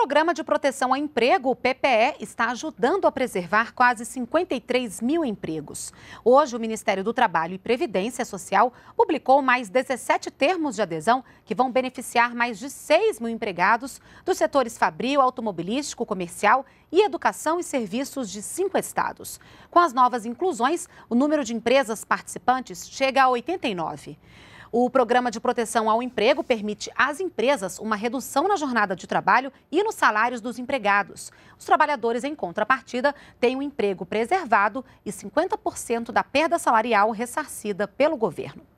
Programa de Proteção ao Emprego, o PPE, está ajudando a preservar quase 53 mil empregos. Hoje, o Ministério do Trabalho e Previdência Social publicou mais 17 termos de adesão que vão beneficiar mais de 6 mil empregados dos setores fabril, automobilístico, comercial e educação e serviços de cinco estados. Com as novas inclusões, o número de empresas participantes chega a 89. O Programa de Proteção ao Emprego permite às empresas uma redução na jornada de trabalho e nos salários dos empregados. Os trabalhadores, em contrapartida, têm o um emprego preservado e 50% da perda salarial ressarcida pelo governo.